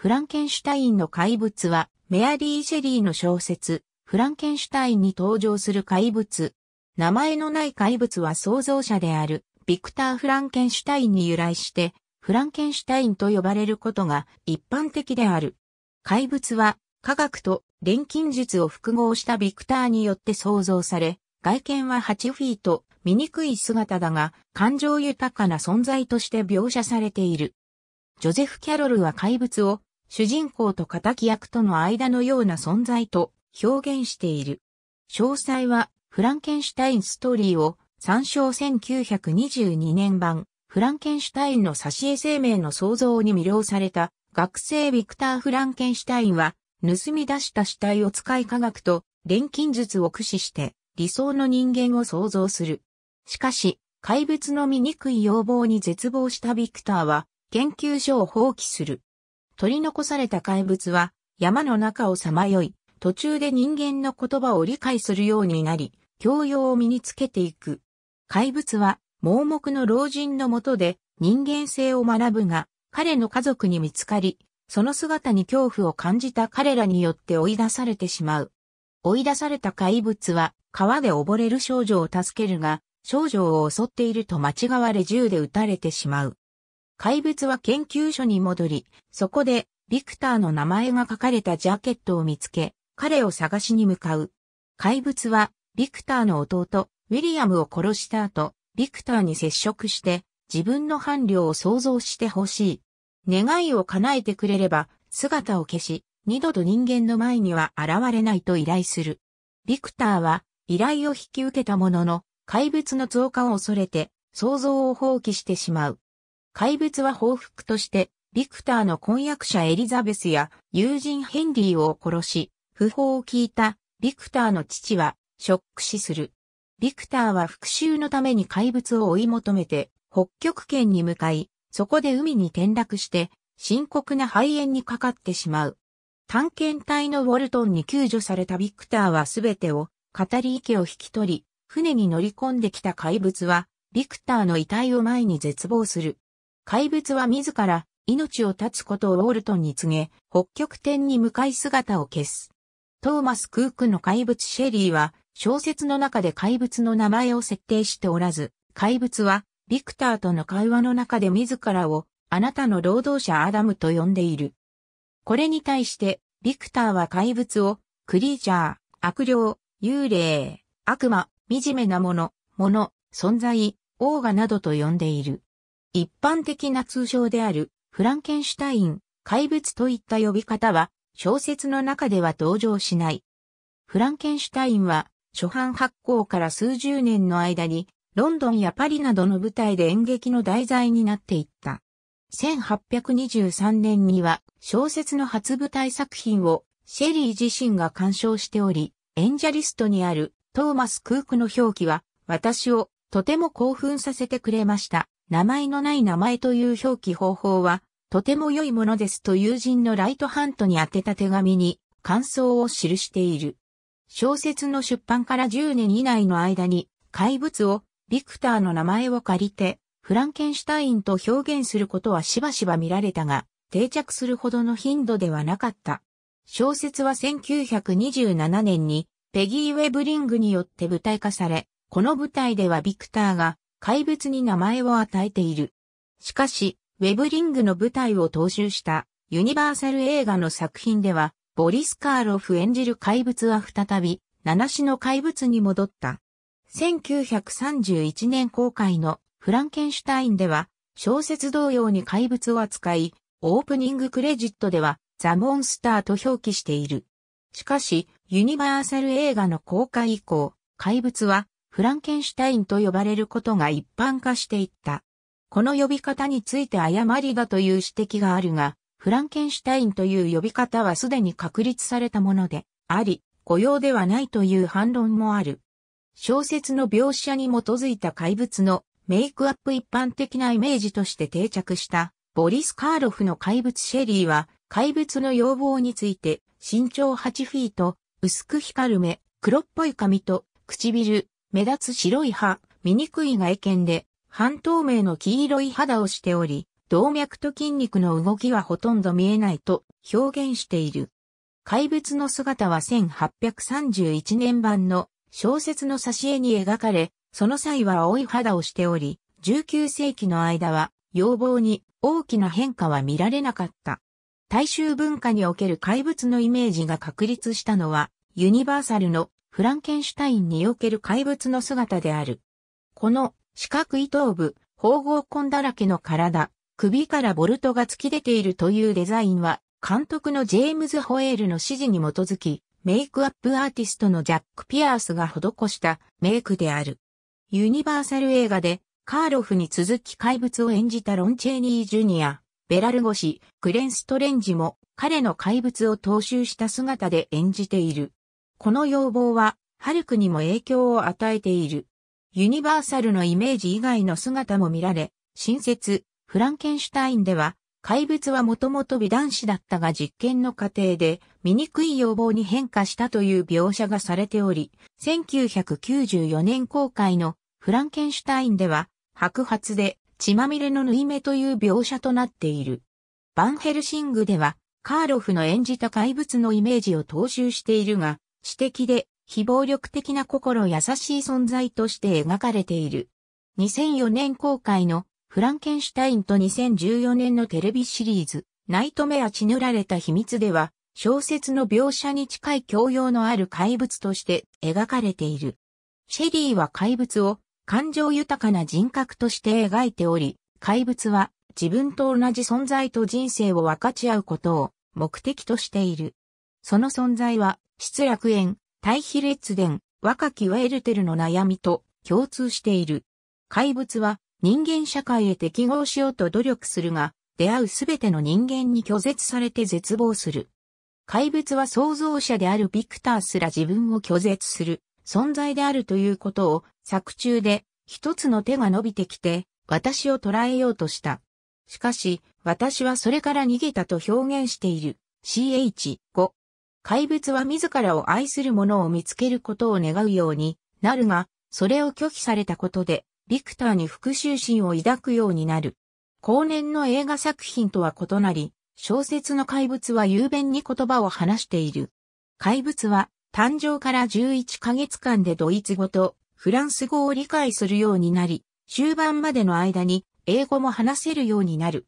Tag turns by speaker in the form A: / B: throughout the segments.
A: フランケンシュタインの怪物は、メアリー・シェリーの小説、フランケンシュタインに登場する怪物。名前のない怪物は創造者である、ビクター・フランケンシュタインに由来して、フランケンシュタインと呼ばれることが一般的である。怪物は、科学と錬金術を複合したビクターによって創造され、外見は8フィート、醜い姿だが、感情豊かな存在として描写されている。ジョゼフ・キャロルは怪物を主人公と敵役との間のような存在と表現している。詳細は、フランケンシュタインストーリーを参照1922年版、フランケンシュタインの挿絵生命の創造に魅了された学生ビクター・フランケンシュタインは、盗み出した死体を使い科学と錬金術を駆使して理想の人間を創造する。しかし、怪物の醜い要望に絶望したビクターは研究所を放棄する。取り残された怪物は山の中をさまよい、途中で人間の言葉を理解するようになり、教養を身につけていく。怪物は盲目の老人のもとで人間性を学ぶが、彼の家族に見つかり、その姿に恐怖を感じた彼らによって追い出されてしまう。追い出された怪物は川で溺れる少女を助けるが、少女を襲っていると間違われ銃で撃たれてしまう。怪物は研究所に戻り、そこで、ビクターの名前が書かれたジャケットを見つけ、彼を探しに向かう。怪物は、ビクターの弟、ウィリアムを殺した後、ビクターに接触して、自分の伴侶を想像してほしい。願いを叶えてくれれば、姿を消し、二度と人間の前には現れないと依頼する。ビクターは、依頼を引き受けたものの、怪物の増加を恐れて、想像を放棄してしまう。怪物は報復として、ビクターの婚約者エリザベスや友人ヘンリーを殺し、訃報を聞いたビクターの父はショック死する。ビクターは復讐のために怪物を追い求めて北極圏に向かい、そこで海に転落して深刻な肺炎にかかってしまう。探検隊のウォルトンに救助されたビクターはすべてを語り池を引き取り、船に乗り込んできた怪物はビクターの遺体を前に絶望する。怪物は自ら命を絶つことをウォルトンに告げ、北極点に向かい姿を消す。トーマス・クークの怪物シェリーは小説の中で怪物の名前を設定しておらず、怪物はビクターとの会話の中で自らをあなたの労働者アダムと呼んでいる。これに対して、ビクターは怪物をクリーチャー、悪霊、幽霊、悪魔、惨めなもの、もの、存在、オーガなどと呼んでいる。一般的な通称であるフランケンシュタイン、怪物といった呼び方は小説の中では登場しない。フランケンシュタインは初版発行から数十年の間にロンドンやパリなどの舞台で演劇の題材になっていった。1823年には小説の初舞台作品をシェリー自身が鑑賞しており、演者リストにあるトーマス・クークの表記は私をとても興奮させてくれました名前のない名前という表記方法は、とても良いものですと友人のライトハントに宛てた手紙に感想を記している。小説の出版から10年以内の間に怪物をビクターの名前を借りてフランケンシュタインと表現することはしばしば見られたが定着するほどの頻度ではなかった。小説は1927年にペギー・ウェブリングによって舞台化され、この舞台ではビクターが怪物に名前を与えている。しかし、ウェブリングの舞台を踏襲したユニバーサル映画の作品では、ボリス・カーロフ演じる怪物は再び、七種の怪物に戻った。1931年公開のフランケンシュタインでは、小説同様に怪物を扱い、オープニングクレジットでは、ザ・モンスターと表記している。しかし、ユニバーサル映画の公開以降、怪物はフランケンシュタインと呼ばれることが一般化していった。この呼び方について誤りだという指摘があるが、フランケンシュタインという呼び方はすでに確立されたもので、あり、雇用ではないという反論もある。小説の描写に基づいた怪物のメイクアップ一般的なイメージとして定着したボリス・カーロフの怪物シェリーは怪物の要望について身長8フィート、薄く光る目、黒っぽい髪と唇、目立つ白い歯、醜い外見で、半透明の黄色い肌をしており、動脈と筋肉の動きはほとんど見えないと表現している。怪物の姿は1831年版の小説の挿絵に描かれ、その際は青い肌をしており、19世紀の間は要望に大きな変化は見られなかった。大衆文化における怪物のイメージが確立したのは、ユニバーサルのフランケンシュタインにおける怪物の姿である。この四角い頭部、縫合痕だらけの体、首からボルトが突き出ているというデザインは、監督のジェームズ・ホエールの指示に基づき、メイクアップアーティストのジャック・ピアースが施したメイクである。ユニバーサル映画で、カーロフに続き怪物を演じたロン・チェーニー・ジュニア、ベラルゴシ、クレン・ストレンジも彼の怪物を踏襲した姿で演じている。この要望は、ハルクにも影響を与えている。ユニバーサルのイメージ以外の姿も見られ、新説、フランケンシュタインでは、怪物はもともと美男子だったが実験の過程で醜い要望に変化したという描写がされており、1994年公開のフランケンシュタインでは白髪で血まみれの縫い目という描写となっている。バンヘルシングではカーロフの演じた怪物のイメージを踏襲しているが、知的で非暴力的な心優しい存在として描かれている。2004年公開のフランケンシュタインと2014年のテレビシリーズ、ナイトメア血塗られた秘密では、小説の描写に近い教養のある怪物として描かれている。シェリーは怪物を感情豊かな人格として描いており、怪物は自分と同じ存在と人生を分かち合うことを目的としている。その存在は失楽園、対比列伝、若きワエルテルの悩みと共通している。怪物は人間社会へ適合しようと努力するが、出会うすべての人間に拒絶されて絶望する。怪物は創造者であるビクターすら自分を拒絶する存在であるということを作中で一つの手が伸びてきて私を捉えようとした。しかし私はそれから逃げたと表現している CH5 怪物は自らを愛する者を見つけることを願うようになるが、それを拒否されたことで、ビクターに復讐心を抱くようになる。後年の映画作品とは異なり、小説の怪物は雄弁に言葉を話している。怪物は、誕生から11ヶ月間でドイツ語とフランス語を理解するようになり、終盤までの間に英語も話せるようになる。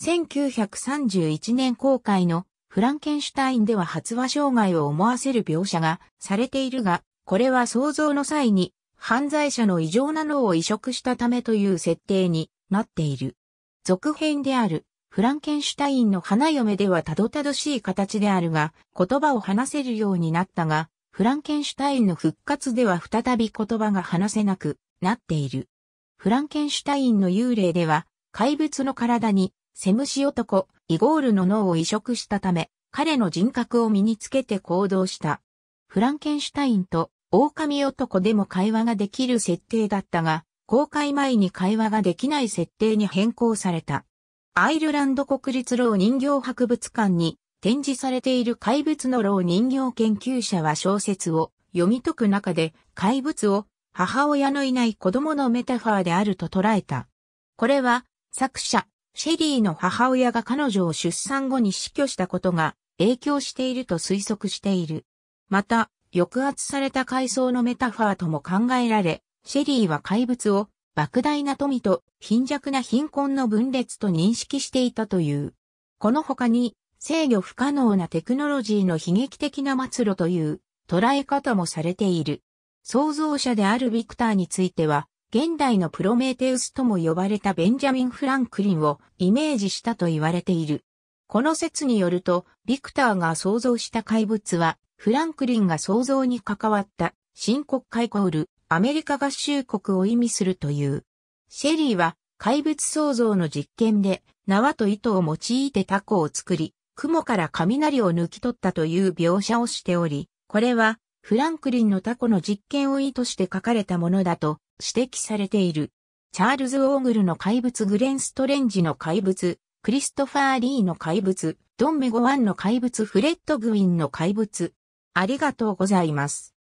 A: 1931年公開のフランケンシュタインでは発話障害を思わせる描写がされているが、これは想像の際に犯罪者の異常な脳を移植したためという設定になっている。続編であるフランケンシュタインの花嫁ではたどたどしい形であるが、言葉を話せるようになったが、フランケンシュタインの復活では再び言葉が話せなくなっている。フランケンシュタインの幽霊では、怪物の体にセムシ男、イゴールの脳を移植したため、彼の人格を身につけて行動した。フランケンシュタインと狼男でも会話ができる設定だったが、公開前に会話ができない設定に変更された。アイルランド国立老人形博物館に展示されている怪物の老人形研究者は小説を読み解く中で怪物を母親のいない子供のメタファーであると捉えた。これは作者シェリーの母親が彼女を出産後に死去したことが影響していると推測している。また、抑圧された階層のメタファーとも考えられ、シェリーは怪物を莫大な富と貧弱な貧困の分裂と認識していたという。この他に制御不可能なテクノロジーの悲劇的な末路という捉え方もされている。創造者であるビクターについては現代のプロメテウスとも呼ばれたベンジャミン・フランクリンをイメージしたと言われている。この説によると、ビクターが創造した怪物は、フランクリンが創造に関わった新国会コールアメリカ合衆国を意味するという。シェリーは怪物創造の実験で縄と糸を用いてタコを作り、雲から雷を抜き取ったという描写をしており、これはフランクリンのタコの実験を意図して書かれたものだと指摘されている。チャールズ・オーグルの怪物グレン・ストレンジの怪物、クリストファー・リーの怪物、ドン・メゴワンの怪物、フレッド・グウィンの怪物。ありがとうございます。